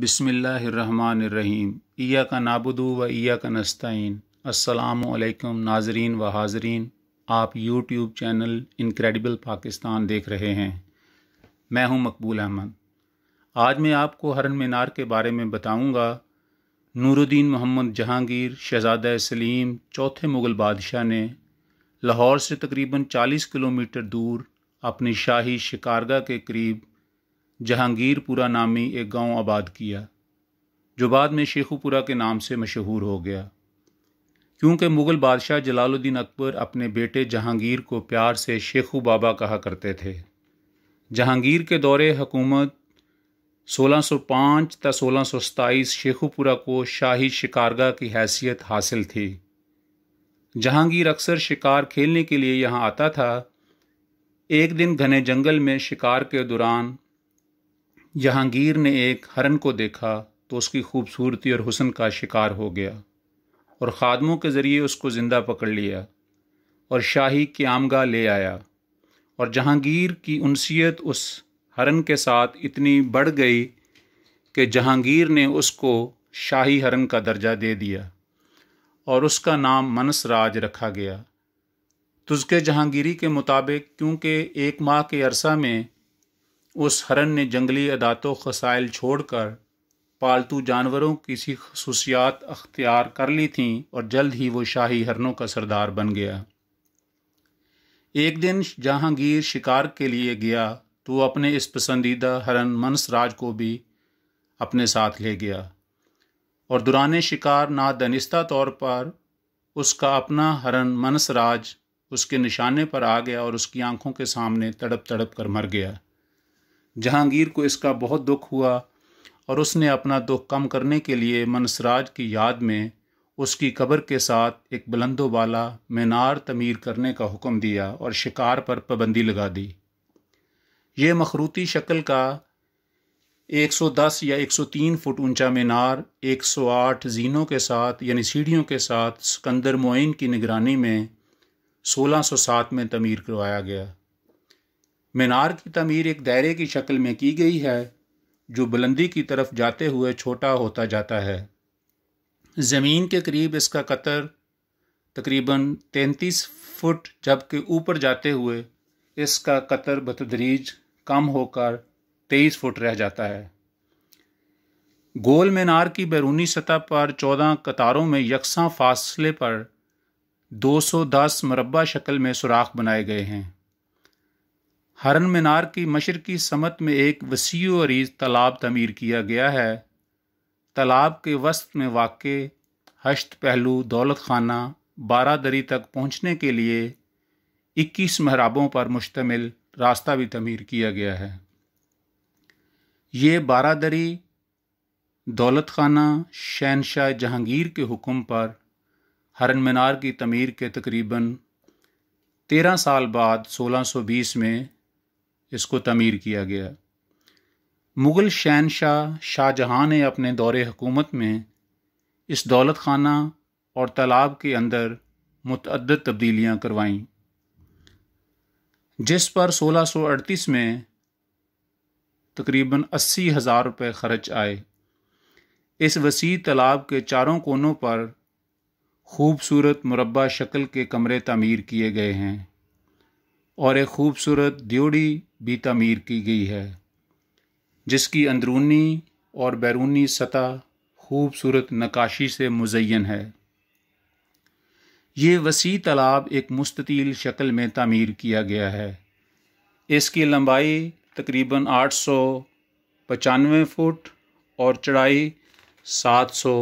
बसमीम ईया का नाबुदू व ईया का नस्ताइन असलकम नाजरीन व हाजरीन आप यूट्यूब चैनल इनक्रेडिबल पाकिस्तान देख रहे हैं मैं हूं मकबूल अहमद आज मैं आपको हरन मीनार के बारे में बताऊंगा नूरुद्दीन मोहम्मद जहांगीर शहजादा सलीम चौथे मुग़ल बादशाह ने लाहौर से तकरीबन 40 किलोमीटर दूर अपनी शाही शिकारगा के करीब जहांगीरपुरा नामी एक गांव आबाद किया जो बाद में शेखुपुरा के नाम से मशहूर हो गया क्योंकि मुग़ल बादशाह जलालुद्दीन अकबर अपने बेटे जहांगीर को प्यार से शेखु बाबा कहा करते थे जहांगीर के दौरे हकूमत 1605 तक 1627 शेखुपुरा को शाही शिकारगा की हैसियत हासिल थी जहांगीर अक्सर शिकार खेलने के लिए यहाँ आता था एक दिन घने जंगल में शिकार के दौरान जहांगीर ने एक हरन को देखा तो उसकी खूबसूरती और हुसन का शिकार हो गया और ख़ादमों के ज़रिए उसको ज़िंदा पकड़ लिया और शाही क्यामगा आमगा ले आया और जहांगीर की उनसीयत उस हरन के साथ इतनी बढ़ गई कि जहांगीर ने उसको शाही हरन का दर्जा दे दिया और उसका नाम मनसराज रखा गया तुझके जहांगीरी के मुताबिक क्योंकि एक माह के अरसा में उस हरन ने जंगली अदातों खसाइल छोड़कर पालतू जानवरों की सी खसूसियात अख्तियार कर ली थीं और जल्द ही वो शाही हरनों का सरदार बन गया एक दिन जहांगीर शिकार के लिए गया तो अपने इस पसंदीदा हरन मनसराज को भी अपने साथ ले गया और दुरान शिकार ना दनिस्ता तौर पर उसका अपना हरन मनसराज उसके निशाने पर आ गया और उसकी आंखों के सामने तड़प तड़प कर मर गया जहांगीर को इसका बहुत दुख हुआ और उसने अपना दुख कम करने के लिए मनसराज की याद में उसकी कब्र के साथ एक बुलंदो वाला मीनार तमीर करने का हुक्म दिया और शिकार पर पाबंदी लगा दी ये मखरूती शक्ल का 110 या 103 फुट ऊंचा मीनार 108 जीनों के साथ यानी सीढ़ियों के साथ सिकंदर मोइन की निगरानी में 1607 में तमीर करवाया गया मीनार की तमीर एक दायरे की शक्ल में की गई है जो बुलंदी की तरफ जाते हुए छोटा होता जाता है ज़मीन के करीब इसका कतर तकरीबन तैंतीस फुट जबकि ऊपर जाते हुए इसका कतर बतदरीज कम होकर तेईस फुट रह जाता है गोल मीनार की बैरूनी सतह पर चौदह कतारों में यकसा फासले पर 210 मरबा शक्ल में सुराख बनाए गए हैं हरन मीनार की मशरकी समत में एक वसी अरीज तालाब तमीर किया गया है तालाब के वस्त में वाक़ हश्त पहलू दौलत खाना बारह दरी तक पहुँचने के लिए इक्कीस महराबों पर मुश्तमिल रास्ता भी तमीर किया गया है ये बारह दरी दौलत खाना शहनशाह जहांगीर के हुक्म पर हरन मीनार की तमीर के तकरीबन तेरह साल बाद 1620 में इसको तमीर किया गया मुग़ल शहनशाह शाहजहाँ ने अपने दौरे हकूमत में इस दौलत खाना और तालाब के अंदर मतद तब्दीलियाँ करवाईं जिस पर 1638 में तकरीबन अस्सी हज़ार रुपये खर्च आए इस वसी तालाब के चारों कोनों पर खूबसूरत मुरबा शक्ल के कमरे तमीर किए गए हैं और एक खूबसूरत द्योड़ी भी तमीर की गई है जिसकी अंदरूनी और बैरूनी सतह खूबसूरत नकाशी से मुजयन है ये वसी तालाब एक मुस्ततील शक्ल में तमीर किया गया है इसकी लंबाई तकरीबन आठ सौ पचानवे फुट और चढ़ाई सात सौ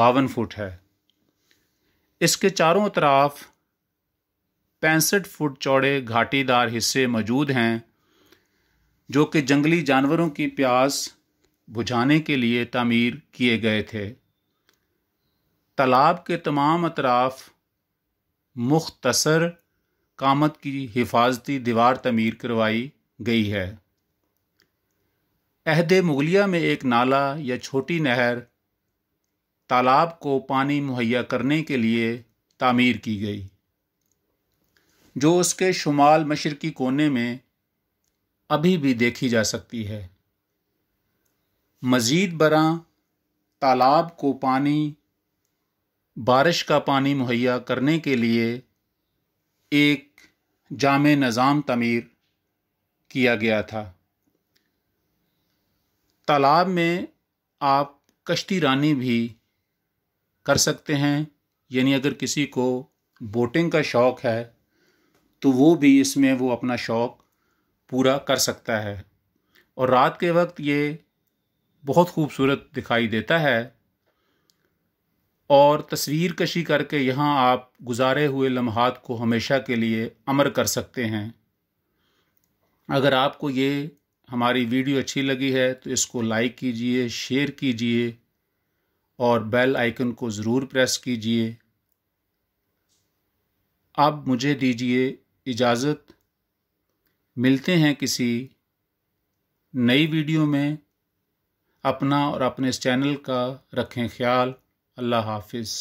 बावन फुट है इसके चारों तरफ पैंसठ फुट चौड़े घाटीदार हिस्से मौजूद हैं जो कि जंगली जानवरों की प्यास बुझाने के लिए तामीर किए गए थे तालाब के तमाम अतराफ मुख्तसर कामत की हिफाजती दीवार तमीर करवाई गई है अहद मुगलिया में एक नाला या छोटी नहर तालाब को पानी मुहैया करने के लिए तामीर की गई जो उसके शुमाल मशरकी कोने में अभी भी देखी जा सकती है मज़ीद बरा तालाब को पानी बारिश का पानी मुहैया करने के लिए एक जाम नज़ाम तमीर किया गया था तालाब में आप कश्ती रानी भी कर सकते हैं यानी अगर किसी को बोटिंग का शौक़ है तो वो भी इसमें वो अपना शौक़ पूरा कर सकता है और रात के वक्त ये बहुत खूबसूरत दिखाई देता है और तस्वीर कशी करके यहाँ आप गुजारे हुए लम्हात को हमेशा के लिए अमर कर सकते हैं अगर आपको ये हमारी वीडियो अच्छी लगी है तो इसको लाइक कीजिए शेयर कीजिए और बेल आइकन को ज़रूर प्रेस कीजिए आप मुझे दीजिए इजाज़त मिलते हैं किसी नई वीडियो में अपना और अपने इस चैनल का रखें ख्याल अल्लाह हाफिज़